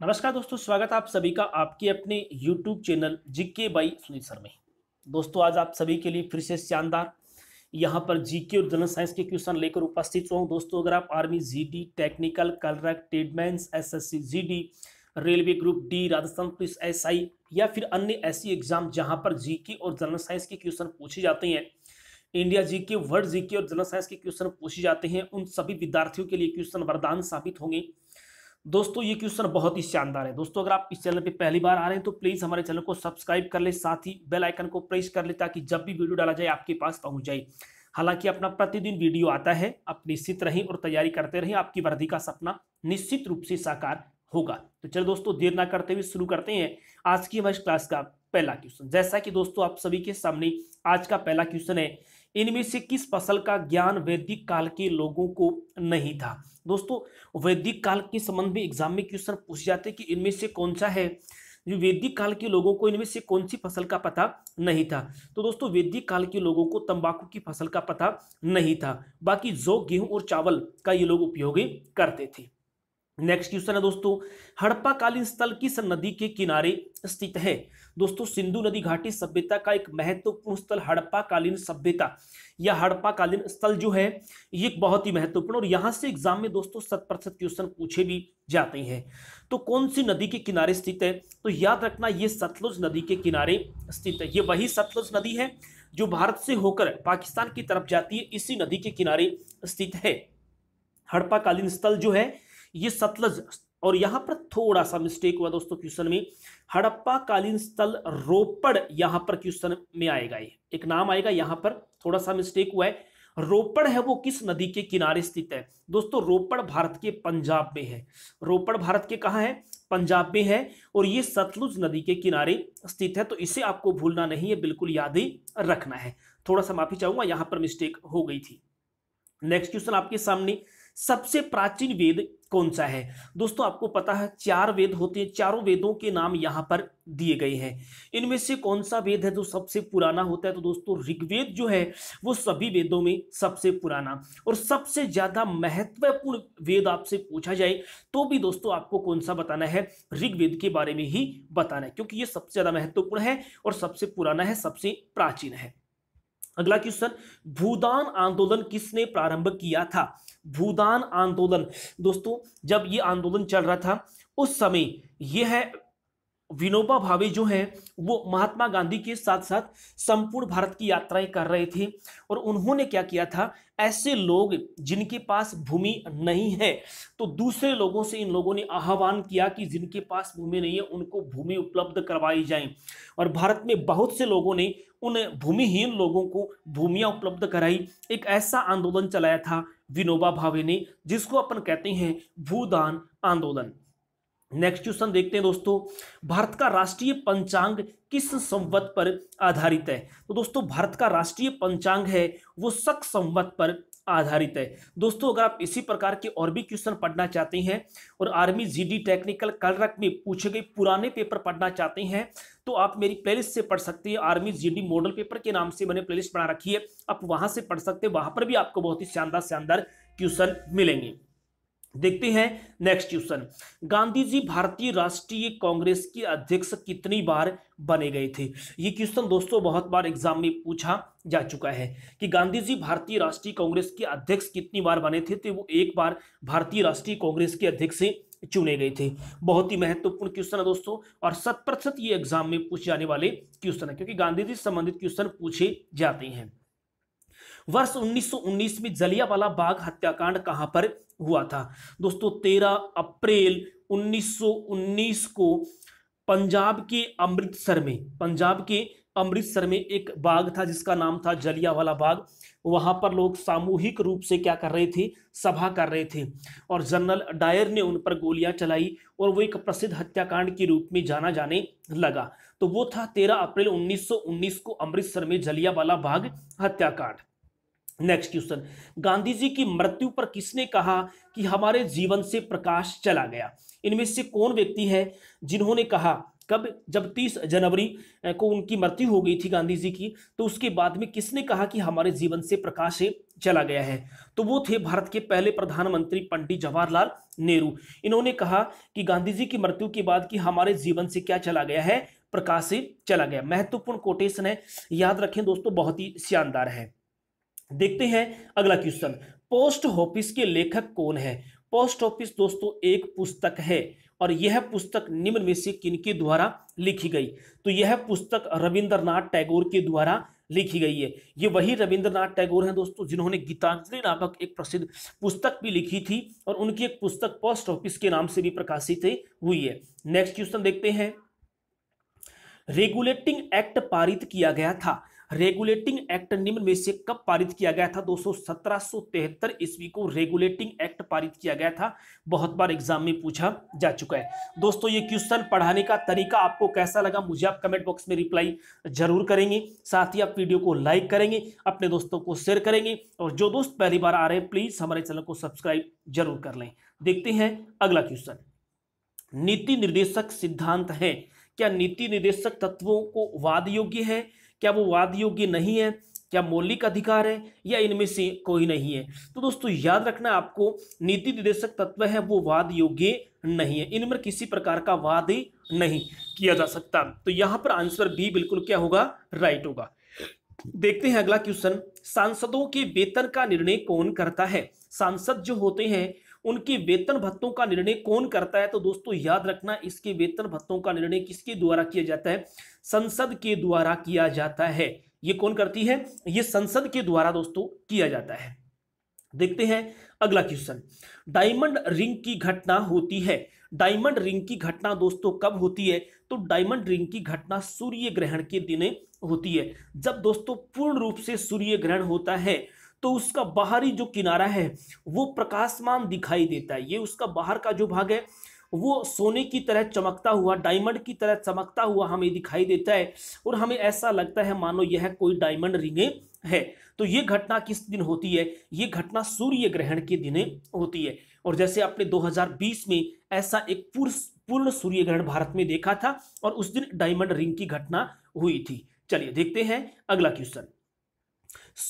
नमस्कार दोस्तों स्वागत आप सभी का आपके अपने YouTube channel GK by Sunil sir में दोस्तों आज आप सभी के लिए फिर से शानदार यहाँ पर जीके और जनरल साइंस के क्वेश्चन लेकर उपस्थित हुआ हूँ दोस्तों अगर आप army GD technical clerk tradesmen SSC GD railway group D Rajasthan police एस या फिर अन्य ऐसी एग्जाम जहाँ पर जी और जनरल साइंस के क्वेश्चन पूछे जाते हैं इंडिया जी के वर्ल्ड जी के और जनरल साइंस के क्वेश्चन पूछे जाते हैं उन सभी विद्यार्थियों के लिए क्वेश्चन वरदान साबित होंगे दोस्तों ये क्वेश्चन बहुत ही शानदार है दोस्तों अगर आप इस चैनल पे पहली बार आ रहे हैं तो प्लीज़ हमारे चैनल को सब्सक्राइब कर ले साथ ही बेल आइकन को प्रेस कर ले ताकि जब भी वीडियो डाला जाए आपके पास पहुंच जाए हालांकि अपना प्रतिदिन वीडियो आता है आप निश्चित रहें और तैयारी करते रहें आपकी वृद्धि का सपना निश्चित रूप से साकार होगा तो चलो दोस्तों देर ना करते हुए शुरू करते हैं आज की हमारी क्लास का पहला क्वेश्चन जैसा कि दोस्तों आप सभी के सामने आज का पहला क्वेश्चन है इनमें से किस फसल का ज्ञान वैदिक काल के लोगों को नहीं था दोस्तों वैदिक काल के संबंध में एग्जाम में क्वेश्चन पूछ जाते हैं कि इनमें से कौन सा है जो वैदिक काल के लोगों को इनमें से कौन सी फसल का पता नहीं था तो दोस्तों वैदिक काल के लोगों को तंबाकू की फसल का पता नहीं था बाकी जो गेहूं और चावल का ये लोग उपयोग करते थे नेक्स्ट क्वेश्चन है दोस्तों हड़प्पा कालीन स्थल किस नदी के किनारे स्थित है दोस्तों सिंधु नदी घाटी सभ्यता का एक महत्वपूर्ण स्थल हड़प्पा कालीन सभ्यता या हड़प्पा कालीन स्थल जो है ये बहुत ही महत्वपूर्ण और यहाँ से एग्जाम में दोस्तों शत प्रतिशत क्वेश्चन पूछे भी जाते हैं तो कौन सी नदी के किनारे स्थित है तो याद रखना ये सतलुज नदी के किनारे स्थित है ये वही सतलुज नदी है जो भारत से होकर पाकिस्तान की तरफ जाती है इसी नदी के किनारे स्थित है हड़प्पाकालीन स्थल जो है ये सतलज और यहाँ पर थोड़ा सा मिस्टेक हुआ दोस्तों क्वेश्चन में हड़प्पा कालीन स्थल रोपड़ यहाँ पर क्वेश्चन में आएगा एक नाम आएगा यहाँ पर थोड़ा सा मिस्टेक हुआ है रोपड़ है वो किस नदी के किनारे स्थित है दोस्तों रोपड़ भारत के पंजाब में है रोपड़ भारत के कहाँ है पंजाब में है और ये सतलुज नदी के किनारे स्थित है तो इसे आपको भूलना नहीं है बिल्कुल याद ही रखना है थोड़ा सा माफी चाहूंगा यहाँ पर मिस्टेक हो गई थी नेक्स्ट क्वेश्चन आपके सामने सबसे प्राचीन वेद कौन सा है दोस्तों आपको पता है चार वेद होते हैं चारों वेदों के नाम यहाँ पर दिए गए हैं इनमें से कौन सा वेद है जो सबसे पुराना होता है तो दोस्तों ऋग्वेद जो है वो सभी वेदों में सबसे पुराना और सबसे ज्यादा महत्वपूर्ण वेद आपसे पूछा जाए तो भी दोस्तों आपको कौन सा बताना है ऋग्वेद के बारे में ही बताना है क्योंकि ये सबसे ज्यादा महत्वपूर्ण है और सबसे पुराना है सबसे प्राचीन है अगला क्वेश्चन भूदान आंदोलन किसने प्रारंभ किया था भूदान आंदोलन दोस्तों जब ये आंदोलन चल रहा था उस समय यह है विनोबा भावे जो हैं वो महात्मा गांधी के साथ साथ संपूर्ण भारत की यात्राएं कर रहे थे और उन्होंने क्या किया था ऐसे लोग जिनके पास भूमि नहीं है तो दूसरे लोगों से इन लोगों ने आह्वान किया कि जिनके पास भूमि नहीं है उनको भूमि उपलब्ध करवाई जाए और भारत में बहुत से लोगों ने उन भूमिहीन लोगों को भूमियाँ उपलब्ध कराई एक ऐसा आंदोलन चलाया था विनोबा भावे ने जिसको अपन कहते हैं भूदान आंदोलन नेक्स्ट क्वेश्चन देखते हैं दोस्तों भारत का राष्ट्रीय पंचांग किस संवत पर आधारित है तो दोस्तों भारत का राष्ट्रीय पंचांग है वो शक संवत पर आधारित है दोस्तों अगर आप इसी प्रकार के और भी क्वेश्चन पढ़ना चाहते हैं और आर्मी जीडी टेक्निकल कलरक में पूछे गए पुराने पेपर पढ़ना चाहते हैं तो आप मेरी प्लेलिस्ट से पढ़ सकते हैं आर्मी जीडी मॉडल पेपर के नाम से मैंने प्लेलिस्ट बना रखी है आप वहां से पढ़ सकते हैं वहां पर भी आपको बहुत ही शानदार शानदार क्वेश्चन मिलेंगे देखते हैं नेक्स्ट क्वेश्चन गांधी जी भारतीय राष्ट्रीय कांग्रेस के अध्यक्ष कितनी बार बने गए थे ये क्वेश्चन दोस्तों बहुत बार एग्जाम में पूछा जा चुका है कि गांधी जी भारतीय राष्ट्रीय कांग्रेस के अध्यक्ष कितनी बार बने थे तो वो एक बार भारतीय राष्ट्रीय कांग्रेस के अध्यक्ष चुने गए थे बहुत ही महत्वपूर्ण क्वेश्चन है दोस्तों और शत प्रतिशत ये एग्जाम में पूछे जाने वाले क्वेश्चन है क्योंकि गांधी जी संबंधित क्वेश्चन पूछे जाते हैं वर्ष 1919 में जलियावाला बाग हत्याकांड कहां पर हुआ था दोस्तों 13 अप्रैल 1919 को पंजाब के अमृतसर में पंजाब के अमृतसर में एक बाग था जिसका नाम था जलियावाला बाग वहां पर लोग सामूहिक रूप से क्या कर रहे थे सभा कर रहे थे और जनरल डायर ने उन पर गोलियां चलाई और वो एक प्रसिद्ध हत्याकांड के रूप में जाना जाने लगा तो वो था 13 अप्रैल 1919 को अमृतसर में जलियावाला बाग हत्याकांड नेक्स्ट क्वेश्चन गांधी जी की मृत्यु पर किसने कहा कि हमारे जीवन से प्रकाश चला गया इनमें से कौन व्यक्ति है जिन्होंने कहा कब जब 30 जनवरी को उनकी मृत्यु हो गई थी गांधी जी की तो उसके बाद में किसने कहा कि हमारे जीवन से प्रकाश चला गया है तो वो थे भारत के पहले प्रधानमंत्री पंडित जवाहरलाल नेहरू इन्होंने कहा कि गांधी जी की मृत्यु के बाद कि हमारे जीवन से क्या चला गया है प्रकाश चला गया महत्वपूर्ण कोटेशन है याद रखें दोस्तों बहुत ही शानदार है देखते हैं अगला क्वेश्चन पोस्ट ऑफिस के लेखक कौन है पोस्ट ऑफिस दोस्तों एक पुस्तक है और यह पुस्तक निम्न में से किनके द्वारा लिखी गई तो यह पुस्तक रविंद्रनाथ टैगोर के द्वारा लिखी गई है ये वही रविंद्रनाथ टैगोर हैं दोस्तों जिन्होंने गीतांजलि नामक एक प्रसिद्ध पुस्तक भी लिखी थी और उनकी एक पुस्तक पोस्ट ऑफिस के नाम से भी प्रकाशित हुई है नेक्स्ट क्वेश्चन देखते हैं रेगुलेटिंग एक्ट पारित किया गया था रेगुलेटिंग एक्ट निम्न में से कब पारित किया गया था दोस्तों सत्रह ईस्वी को रेगुलेटिंग एक्ट पारित किया गया था बहुत बार एग्जाम में पूछा जा चुका है दोस्तों ये क्वेश्चन पढ़ाने का तरीका आपको कैसा लगा मुझे आप कमेंट बॉक्स में रिप्लाई जरूर करेंगे साथ ही आप वीडियो को लाइक करेंगे अपने दोस्तों को शेयर करेंगे और जो दोस्त पहली बार आ रहे हैं प्लीज हमारे चैनल को सब्सक्राइब जरूर कर लें देखते हैं अगला क्वेश्चन नीति निर्देशक सिद्धांत है क्या नीति निर्देशक तत्वों को वाद योग्य है क्या वो वाद योग्य नहीं है क्या मौलिक अधिकार है या इनमें से कोई नहीं है तो दोस्तों याद रखना आपको नीति निर्देशक तत्व है वो वाद योग्य नहीं है इनमें किसी प्रकार का वाद नहीं किया जा सकता तो यहां पर आंसर बी बिल्कुल क्या होगा राइट होगा देखते हैं अगला क्वेश्चन सांसदों के वेतन का निर्णय कौन करता है सांसद जो होते हैं उनके वेतन भत्तों का निर्णय कौन करता है तो दोस्तों याद रखना इसके वेतन भत्तों का निर्णय किसके द्वारा किया जाता है संसद के द्वारा किया जाता है ये कौन करती है ये संसद के द्वारा दोस्तों किया जाता है देखते हैं अगला क्वेश्चन डायमंड रिंग की घटना होती है डायमंड रिंग की घटना दोस्तों कब होती है तो डायमंड रिंग की घटना सूर्य ग्रहण के दिन होती है जब दोस्तों पूर्ण रूप से सूर्य ग्रहण होता है तो उसका बाहरी जो किनारा है वो प्रकाशमान दिखाई देता है ये उसका बाहर का जो भाग है वो सोने की तरह चमकता हुआ डायमंड की तरह चमकता हुआ हमें दिखाई देता है और हमें ऐसा लगता है मानो यह कोई डायमंड रिंगे है तो ये घटना किस दिन होती है ये घटना सूर्य ग्रहण के दिन होती है और जैसे आपने 2020 में ऐसा एक पूर्ण सूर्य ग्रहण भारत में देखा था और उस दिन डायमंड रिंग की घटना हुई थी चलिए देखते हैं अगला क्वेश्चन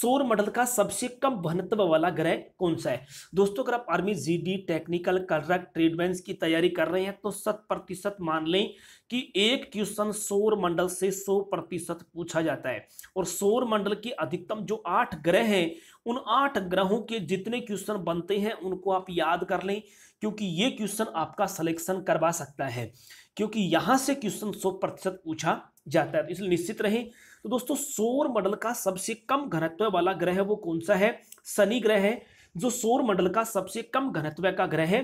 सौर मंडल का सबसे कम घनत्व वाला ग्रह कौन सा है दोस्तों अगर आप army GD technical clerk tradesmen की तैयारी कर रहे हैं तो शत प्रतिशत मान लें कि एक क्वेश्चन सौर मंडल से सौ प्रतिशत पूछा जाता है और सौर मंडल के अधिकतम जो आठ ग्रह हैं उन आठ ग्रहों के जितने क्वेश्चन बनते हैं उनको आप याद कर लें क्योंकि ये क्वेश्चन आपका सिलेक्शन करवा सकता है क्योंकि यहां से क्वेश्चन सौ प्रतिशत पूछा जाता है तो इसलिए निश्चित रहें तो दोस्तों सौर मंडल का सबसे कम घनत्व वाला ग्रह वो कौन सा है शनि ग्रह है जो सौर मंडल का सबसे कम घनत्व का ग्रह है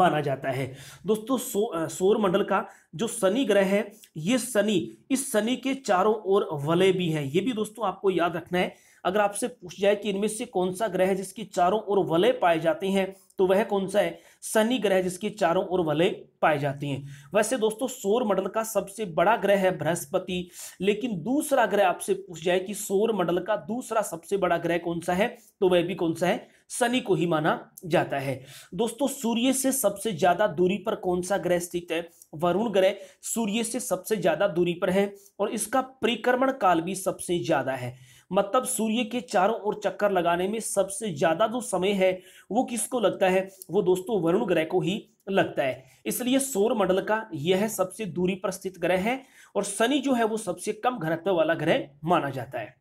माना जाता है दोस्तों सो, सौर मंडल का जो शनि ग्रह है ये शनि इस शनि के चारों ओर वलय भी हैं ये भी दोस्तों आपको याद रखना है अगर आपसे पूछ जाए कि इनमें से कौन सा ग्रह जिसकी चारों ओर वलय पाए जाते हैं तो वह कौन सा है शनि ग्रह जिसकी चारों ओर वलय पाए जाते हैं वैसे दोस्तों सौर मंडल का सबसे बड़ा ग्रह है बृहस्पति लेकिन दूसरा ग्रह आपसे पूछ जाए कि सौर मंडल का दूसरा सबसे बड़ा ग्रह कौन सा है तो वह भी कौन सा है शनि को ही माना जाता है दोस्तों सूर्य से सबसे ज्यादा दूरी पर कौन सा ग्रह स्थित है वरुण ग्रह सूर्य से सबसे ज्यादा दूरी पर है और इसका परिक्रमण काल भी सबसे ज्यादा है मतलब सूर्य के चारों ओर चक्कर लगाने में सबसे ज्यादा जो समय है वो किसको लगता है वो दोस्तों वरुण ग्रह को ही लगता है इसलिए सौर मंडल का यह सबसे दूरी पर स्थित ग्रह है और शनि जो है वो सबसे कम घनत्व वाला ग्रह माना जाता है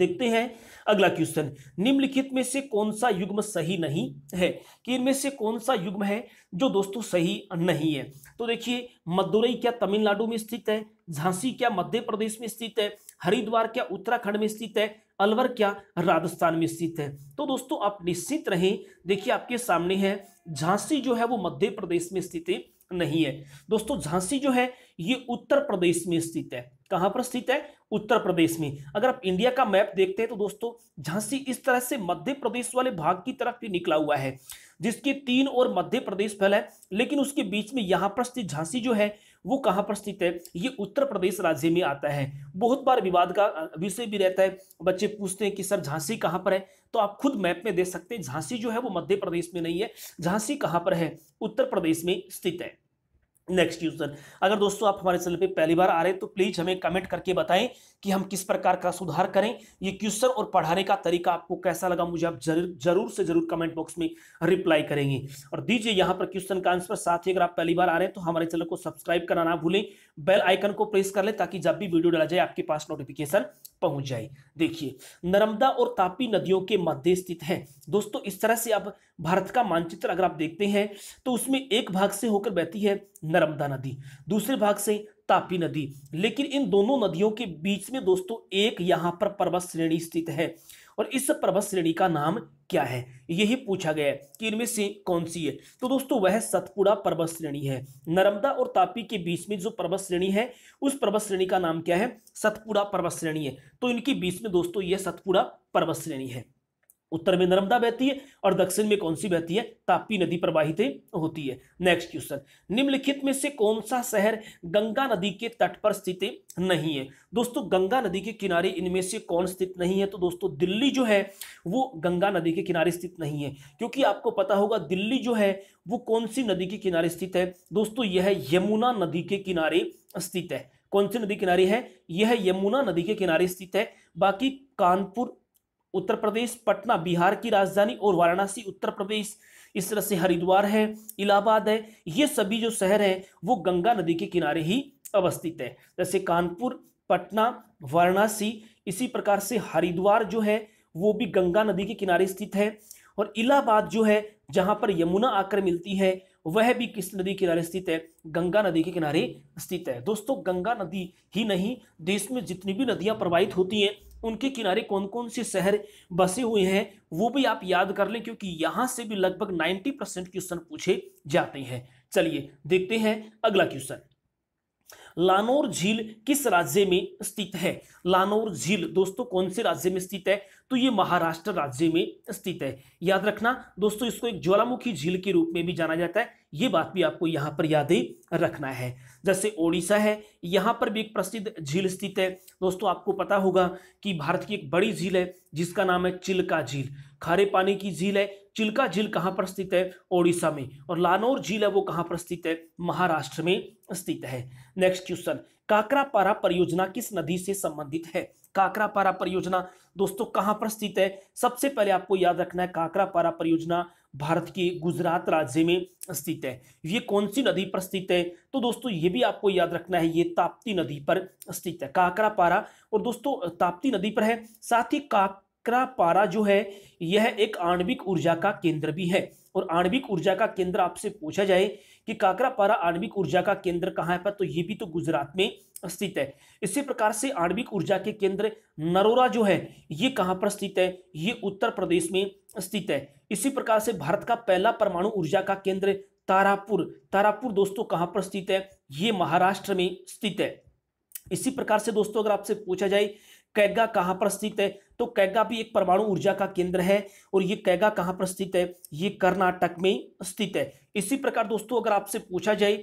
देखते हैं अगला क्वेश्चन निम्नलिखित में से कौन सा युग्म सही नहीं है कि इनमें से कौन सा युग्म है जो दोस्तों सही नहीं है तो देखिए मदुरई क्या तमिलनाडु में स्थित है झांसी क्या मध्य प्रदेश में स्थित है हरिद्वार क्या उत्तराखंड में स्थित है अलवर क्या राजस्थान में स्थित है तो दोस्तों आप निश्चित रहें देखिए आपके सामने है झांसी जो है वो मध्य प्रदेश में स्थित नहीं है दोस्तों झांसी जो है ये उत्तर प्रदेश में स्थित है कहां पर स्थित है उत्तर प्रदेश में अगर आप इंडिया का मैप देखते हैं तो दोस्तों झांसी इस तरह से मध्य प्रदेश वाले भाग की तरफ निकला हुआ है जिसके तीन और मध्य प्रदेश फैला है लेकिन उसके बीच में यहां पर स्थित झांसी जो है वो कहाँ पर स्थित है ये उत्तर प्रदेश राज्य में आता है बहुत बार विवाद का विषय भी रहता है बच्चे पूछते हैं कि सर झांसी कहाँ पर है तो आप खुद मैप में देख सकते हैं झांसी जो है वो मध्य प्रदेश में नहीं है झांसी कहाँ पर है उत्तर प्रदेश में स्थित है नेक्स्ट क्वेश्चन अगर दोस्तों आप हमारे चैनल पे पहली बार आ रहे हैं तो प्लीज हमें कमेंट करके बताएं कि हम किस प्रकार का सुधार करें ये क्वेश्चन और पढ़ाने का तरीका आपको कैसा लगा मुझे आप जरूर जरूर से जरूर कमेंट बॉक्स में रिप्लाई करेंगे और दीजिए यहाँ पर क्वेश्चन का आंसर साथ ही अगर आप पहली बार आ रहे हैं तो हमारे चैनल को सब्सक्राइब करना ना भूलें बेल आइकन को प्रेस कर लें ताकि जब भी वीडियो डाला जाए आपके पास नोटिफिकेशन पहुंच जाए देखिए नर्मदा और तापी नदियों के मध्य स्थित है दोस्तों इस तरह से आप भारत का मानचित्र अगर आप देखते हैं तो उसमें एक भाग से होकर बहती है नर्मदा नदी दूसरे भाग से तापी नदी लेकिन इन दोनों नदियों के बीच में दोस्तों एक यहाँ पर पर्वत श्रेणी स्थित है और इस पर्वत श्रेणी का नाम क्या है यही पूछा गया है कि इनमें से कौन सी है तो दोस्तों वह सतपुड़ा पर्वत श्रेणी है नर्मदा और तापी के बीच में जो पर्वत श्रेणी है उस पर्वत श्रेणी का नाम क्या है सतपुड़ा पर्वत श्रेणी है तो इनके बीच में दोस्तों यह सतपुड़ा पर्वत श्रेणी है उत्तर में नर्मदा बहती है और दक्षिण में कौन सी बहती है तापी नदी प्रवाहित होती है नेक्स्ट क्वेश्चन निम्नलिखित में से कौन सा शहर गंगा नदी के तट पर स्थित नहीं है दोस्तों गंगा नदी के किनारे इनमें से कौन स्थित नहीं है तो दोस्तों दिल्ली जो है वो गंगा नदी के किनारे स्थित नहीं है क्योंकि आपको पता होगा दिल्ली जो है वो कौन सी नदी के किनारे स्थित है दोस्तों यह यमुना नदी के किनारे स्थित है कौन सी नदी किनारे है यह यमुना नदी के किनारे स्थित है बाकी कानपुर उत्तर प्रदेश पटना बिहार की राजधानी और वाराणसी उत्तर प्रदेश इस तरह से हरिद्वार है इलाहाबाद है ये सभी जो शहर हैं वो गंगा नदी के किनारे ही अवस्थित है जैसे कानपुर पटना वाराणसी इसी प्रकार से हरिद्वार जो है वो भी गंगा नदी के किनारे स्थित है और इलाहाबाद जो है जहाँ पर यमुना आकर मिलती है वह भी किस नदी किनारे स्थित है गंगा नदी के किनारे स्थित है दोस्तों गंगा नदी ही नहीं देश में जितनी भी नदियाँ प्रवाहित होती हैं उनके किनारे कौन कौन से शहर बसे हुए हैं वो भी आप याद कर लें क्योंकि यहाँ से भी लगभग 90 परसेंट क्वेश्चन पूछे जाते हैं चलिए देखते हैं अगला क्वेश्चन लानोर झील किस राज्य में स्थित है लानोर झील दोस्तों कौन से राज्य में स्थित है तो ये महाराष्ट्र राज्य में स्थित है याद रखना दोस्तों इसको एक ज्वालामुखी झील के रूप में भी जाना जाता है ये बात भी आपको यहाँ पर याद ही रखना है जैसे ओडिशा है यहाँ पर भी एक प्रसिद्ध झील स्थित है दोस्तों आपको पता होगा कि भारत की एक बड़ी झील है जिसका नाम है चिल्का झील खारे पानी की झील है चिल्का झील कहाँ पर स्थित है ओडिशा में और लानोर झील है वो कहाँ पर स्थित है महाराष्ट्र में स्थित है नेक्स्ट क्वेश्चन काकरापारा परियोजना किस नदी से संबंधित है काकरापारा परियोजना दोस्तों कहां पर स्थित है सबसे पहले आपको याद रखना है काकरापारा परियोजना भारत के गुजरात राज्य में स्थित है ये कौन सी नदी पर स्थित है तो दोस्तों ये भी आपको याद रखना है ये ताप्ती नदी पर स्थित है काकरापारा और दोस्तों ताप्ती नदी पर है साथ ही काकरापारा जो है यह एक आणविक ऊर्जा का केंद्र भी है और आणविक ऊर्जा का केंद्र आपसे पूछा जाए कि काकरापारा आणविक ऊर्जा का केंद्र कहाँ पर तो ये भी तो गुजरात में स्थित है इसी प्रकार से आणविक ऊर्जा के केंद्र नरोरा जो है ये कहाँ पर स्थित है ये उत्तर प्रदेश में स्थित है इसी प्रकार से भारत का पहला परमाणु ऊर्जा का केंद्र तारापुर तारापुर दोस्तों कहाँ पर स्थित है ये महाराष्ट्र में स्थित है इसी प्रकार से दोस्तों अगर आपसे पूछा जाए कैगा कहाँ पर स्थित है तो कैगा भी एक परमाणु ऊर्जा का केंद्र है और ये कैगा कहाँ पर स्थित है ये कर्नाटक में स्थित है इसी प्रकार दोस्तों अगर आपसे पूछा जाए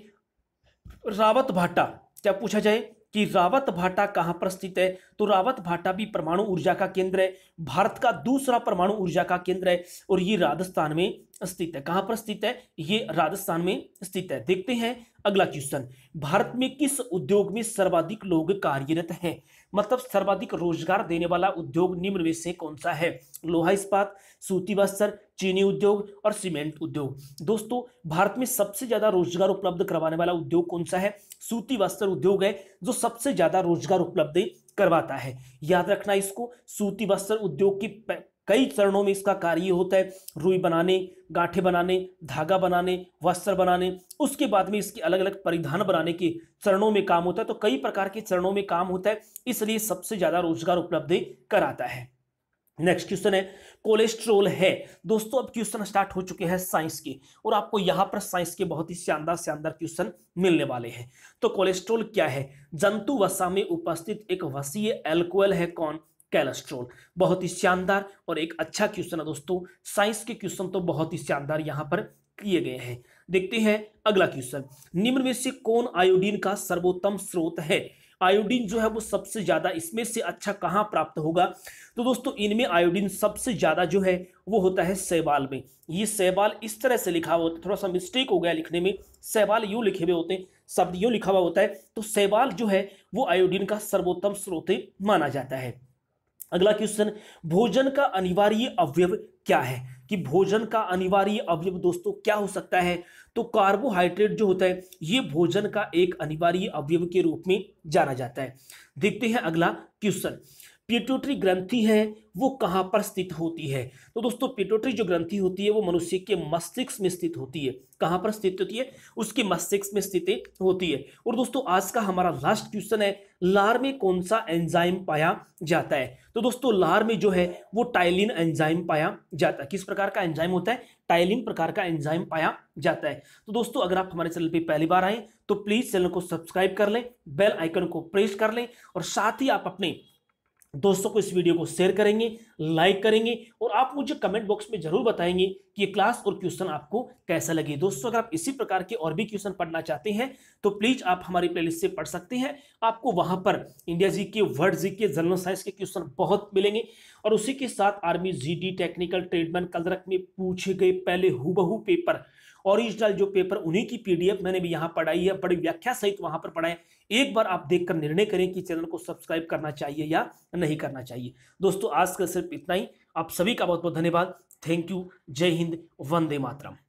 रावत भाटा क्या पूछा जाए कि रावत भाटा कहाँ पर स्थित है तो रावत भाटा भी परमाणु ऊर्जा का केंद्र है भारत का दूसरा परमाणु ऊर्जा का केंद्र है और ये राजस्थान में स्थित है कहां पर स्थित है ये राजस्थान में स्थित है देखते हैं अगला क्वेश्चन भारत में किस उद्योग में सर्वाधिक लोग कार्यरत हैं मतलब सर्वाधिक रोजगार देने वाला उद्योग निम्न में से कौन सा है लोहा इस्पात सूती वस्त्र चीनी उद्योग और सीमेंट उद्योग दोस्तों भारत में सबसे ज्यादा रोजगार उपलब्ध करवाने वाला उद्योग कौन सा है सूती वस्त्र उद्योग है जो सबसे ज्यादा रोजगार उपलब्ध करवाता है याद रखना इसको सूती वस्त्र उद्योग की कई चरणों में इसका कार्य होता है रुई बनाने गांठे बनाने धागा बनाने वस्त्र बनाने उसके बाद में इसके अलग अलग परिधान बनाने के चरणों में काम होता है तो कई प्रकार के चरणों में काम होता है इसलिए सबसे ज़्यादा रोजगार उपलब्ध कराता है नेक्स्ट क्वेश्चन है कोलेस्ट्रोल है दोस्तों अब क्वेश्चन स्टार्ट हो चुके हैं साइंस के और आपको यहाँ पर साइंस के बहुत ही शानदार शानदार क्वेश्चन मिलने वाले हैं तो कोलेस्ट्रोल क्या है जंतु वसा में उपस्थित एक वसीय एल्कोहल है कौन कैलेस्ट्रोल बहुत ही शानदार और एक अच्छा क्वेश्चन है दोस्तों साइंस के क्वेश्चन तो बहुत ही शानदार यहाँ पर किए गए हैं देखते हैं अगला क्वेश्चन निम्न में से कौन आयोडीन का सर्वोत्तम स्रोत है आयोडीन जो है वो सबसे ज्यादा इसमें से अच्छा कहाँ प्राप्त होगा तो दोस्तों इनमें आयोडीन सबसे ज्यादा जो है वो होता है सहवाल में ये सहवाल इस तरह से लिखा हुआ होता है थोड़ा सा मिस्टेक हो गया लिखने में सहवाल यूँ लिखे हुए होते हैं शब्द यूँ लिखा हुआ होता है तो सहवाल जो है वो आयोडीन का सर्वोत्तम स्रोत माना जाता है अगला क्वेश्चन भोजन का अनिवार्य अवयव क्या है कि भोजन का अनिवार्य अवयव दोस्तों क्या हो सकता है तो कार्बोहाइड्रेट जो होता है ये भोजन का एक अनिवार्य अवयव के रूप में जाना जाता है देखते हैं अगला क्वेश्चन पिट्यूटरी ग्रंथि है वो कहाँ पर स्थित होती है तो दोस्तों पिट्यूटरी जो ग्रंथि होती है वो मनुष्य के मस्तिष्क में स्थित होती है कहाँ पर स्थित होती है उसके मस्तिष्क में स्थित होती है और दोस्तों आज का हमारा लास्ट क्वेश्चन है लार में कौन सा एंजाइम पाया जाता है तो दोस्तों लार में जो है वो टाइलिन एंजाइम पाया जाता है किस प्रकार का एंजाइम होता है टाइलिन प्रकार का एंजाइम पाया जाता है तो दोस्तों अगर आप हमारे चैनल पर पहली बार आए तो प्लीज़ चैनल को सब्सक्राइब कर लें बेल आइकन को प्रेस कर लें और साथ ही आप अपने दोस्तों को इस वीडियो को शेयर करेंगे लाइक करेंगे और आप मुझे कमेंट बॉक्स में जरूर बताएंगे कि ये क्लास और क्वेश्चन आपको कैसा लगे दोस्तों अगर आप इसी प्रकार के और भी क्वेश्चन पढ़ना चाहते हैं तो प्लीज आप हमारी प्लेलिस्ट से पढ़ सकते हैं आपको वहां पर इंडिया जी के वर्ल्ड जी के जनरल साइंस के क्वेश्चन बहुत मिलेंगे और उसी के साथ आर्मी जी टेक्निकल ट्रेडमैन कलरक में पूछे गए पहले हुबहू पेपर ओरिजिनल जो पेपर उन्हीं की पीडीएफ मैंने भी यहाँ पढ़ाई है बड़ी व्याख्या सहित वहां पर पढ़ाए एक बार आप देखकर निर्णय करें कि चैनल को सब्सक्राइब करना चाहिए या नहीं करना चाहिए दोस्तों आज का सिर्फ इतना ही आप सभी का बहुत बहुत धन्यवाद थैंक यू जय हिंद वंदे मातरम